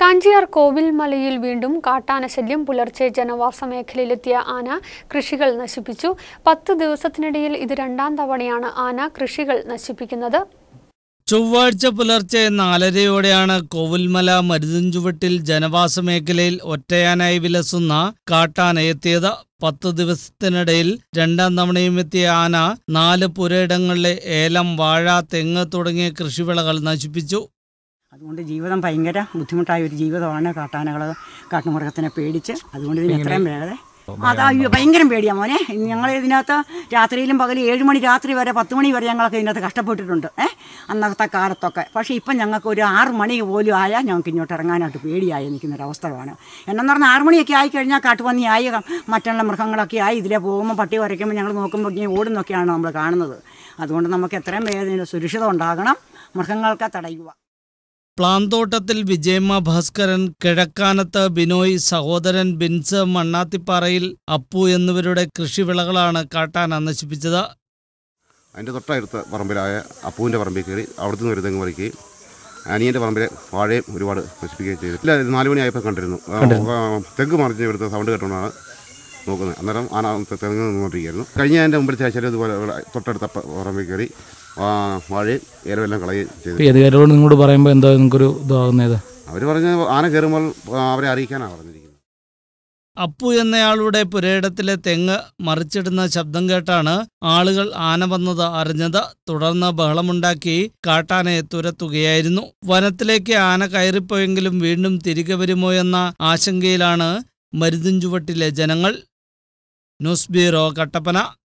കാഞ്ചിയാർ കോവിൽ മലയിൽ വീണ്ടും കാട്ടാന ശല്യം പുലർച്ചെ ജനവാസ മേഖലയിലെത്തിയ ആന കൃഷികൾ നശിപ്പിച്ചു പത്ത് ദിവസത്തിനിടയിൽ ഇത് രണ്ടാം തവണയാണ് ആന കൃഷികൾ നശിപ്പിക്കുന്നത് ചൊവ്വാഴ്ച പുലർച്ചെ നാലരയോടെയാണ് കോവിൽമല മരുതഞ്ചുവട്ടിൽ ജനവാസ മേഖലയിൽ ഒറ്റയാനായി വിലസുന്ന കാട്ടാനയെത്തിയത് പത്ത് ദിവസത്തിനിടയിൽ രണ്ടാം തവണയും എത്തിയ ആന നാല് പുരയിടങ്ങളിലെ ഏലം വാഴ തെങ്ങ് തുടങ്ങിയ കൃഷിവിളകൾ നശിപ്പിച്ചു അതുകൊണ്ട് ജീവിതം ഭയങ്കര ബുദ്ധിമുട്ടായ ഒരു ജീവിതമാണ് കാട്ടാനകൾ കാട്ടുമൃഗത്തിനെ പേടിച്ച് അതുകൊണ്ട് ഇതിന് എത്രയും വേഗത അതാ അയ്യോ ഭയങ്കരം പേടിയാ മോനെ ഞങ്ങൾ ഇതിനകത്ത് രാത്രിയിലും പകൽ ഏഴ് മണി രാത്രി വരെ പത്ത് മണി വരെ ഞങ്ങളൊക്കെ ഇതിനകത്ത് കഷ്ടപ്പെട്ടിട്ടുണ്ട് ഏ അന്നത്തെ കാലത്തൊക്കെ പക്ഷേ ഇപ്പം ഞങ്ങൾക്ക് ഒരു ആറ് മണി പോലും ആയാൽ ഞങ്ങൾക്ക് ഇങ്ങോട്ട് ഇറങ്ങാനായിട്ട് പേടിയായി നിൽക്കുന്നൊരവസ്ഥയാണ് എന്നെന്ന് പറഞ്ഞാൽ ആറ് മണിയൊക്കെ ആയി കഴിഞ്ഞാൽ ആയി മറ്റുള്ള മൃഗങ്ങളൊക്കെ ആയി ഇതിലെ പോകുമ്പോൾ പട്ടി വരയ്ക്കുമ്പോൾ ഞങ്ങൾ നോക്കുമ്പോൾ ഇങ്ങനെ ഓടുന്നൊക്കെയാണ് നമ്മൾ കാണുന്നത് അതുകൊണ്ട് നമുക്ക് എത്രയും വേഗം സുരക്ഷിതം ഉണ്ടാകണം മൃഗങ്ങൾക്ക് തടയുക പ്ലാന്തോട്ടത്തിൽ വിജയമ്മ ഭാസ്കരൻ കിഴക്കാനത്ത് ബിനോയ് സഹോദരൻ ബിൻസ് മണ്ണാത്തിപ്പാറയിൽ അപ്പു എന്നിവരുടെ കൃഷിവിളകളാണ് കാട്ടാന നശിപ്പിച്ചത് അതിൻ്റെ തൊട്ടടുത്ത പറമ്പിലായ അപ്പുവിൻ്റെ പറമ്പിൽ കയറി അവിടുത്തെ നിന്ന് ഒരു തെങ്ങ് പറിക്കുകയും അനിയൻ്റെ പറമ്പിലെ വാഴയും ഒരുപാട് നശിപ്പിക്കുകയും ചെയ്തു ഇല്ല ഇത് നാല് മണിയായപ്പോൾ കണ്ടിരുന്നു തെങ്ങ് മറിഞ്ഞ് ഇവിടുത്തെ സൗണ്ട് കേട്ടോണ്ടാണ് നോക്കുന്നത് അന്നേരം ആന തെങ്ങ് നിന്നുകൊണ്ടിരിക്കുകയായിരുന്നു കഴിഞ്ഞ അതിൻ്റെ മുമ്പിൽ ചേച്ചാലും ഇതുപോലെ തൊട്ടടുത്ത പറമ്പിൽ കയറി വാഴയും ഏലമെല്ലാം കളയുകയും ചെയ്തു അധികാരികളോട് നിങ്ങളോട് പറയുമ്പോൾ എന്താ നിങ്ങൾക്കൊരു ഇതാകുന്നത് അവർ പറഞ്ഞ ആന കയറുമ്പോൾ അവരെ അറിയിക്കാനാണ് പറഞ്ഞിരിക്കുന്നത് അപ്പു എന്നയാളുടെ പുരയിടത്തിലെ തെങ്ങ് മറിച്ചിടുന്ന ശബ്ദം കേട്ടാണ് ആളുകൾ ആന വന്നത് അറിഞ്ഞത് തുടർന്ന് ബഹളമുണ്ടാക്കി കാട്ടാനയെ തുരത്തുകയായിരുന്നു വനത്തിലേക്ക് ആന കയറിപ്പോയെങ്കിലും വീണ്ടും തിരികെ വരുമോ എന്ന ആശങ്കയിലാണ് മരുതും ചുവട്ടിലെ ജനങ്ങൾ ന്യൂസ് ബ്യൂറോ കട്ടപ്പന